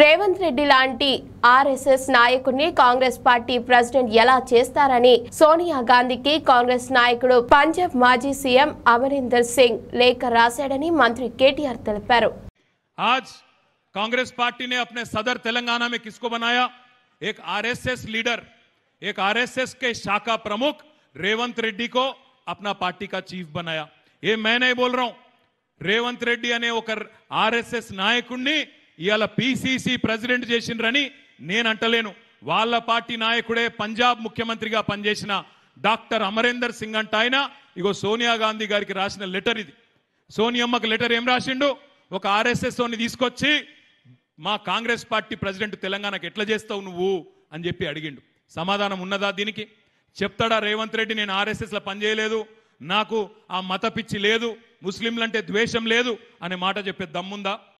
रेवंतरे Reddy RSS RSS Congress party party president ఎలా చేస్తారని సోనియా గాంధీకి కాంగ్రెస్ నాయకుడు పంజాబ్ మాజీ సీఎం అమరీందర్ సింగ్ లేఖ రాశాడని आज कांग्रेस पार्टी ने अपने सदर तेलंगाना में किसको बनाया एक आरएसएस लीडर एक आरएसएस के शाखा प्रमुख रेवंत रेड्डी को अपना पार्टी का चीफ बनाया ये मैं नहीं बोल रहा हूं रेवंत रेड्डी अने आरएसएस नायकुणी ఇవాళ పిసిసి ప్రెసిడెంట్ చేసిండ్రని నేను అంటలేను వాళ్ళ పార్టీ నాయకుడే పంజాబ్ ముఖ్యమంత్రిగా పనిచేసిన డాక్టర్ అమరేందర్ సింగ్ అంట ఆయన ఇగో సోనియా గాంధీ గారికి రాసిన లెటర్ ఇది సోనియమ్మకు లెటర్ ఏం రాసిండు ఒక ఆర్ఎస్ఎస్ తోని తీసుకొచ్చి మా కాంగ్రెస్ పార్టీ ప్రెసిడెంట్ తెలంగాణకు ఎట్లా చేస్తావు నువ్వు అని చెప్పి అడిగిండు సమాధానం ఉన్నదా దీనికి చెప్తాడా రేవంత్ రెడ్డి నేను ఆర్ఎస్ఎస్లో పనిచేయలేదు నాకు ఆ మత పిచ్చి లేదు ముస్లింలంటే ద్వేషం లేదు అనే మాట చెప్పే దమ్ముందా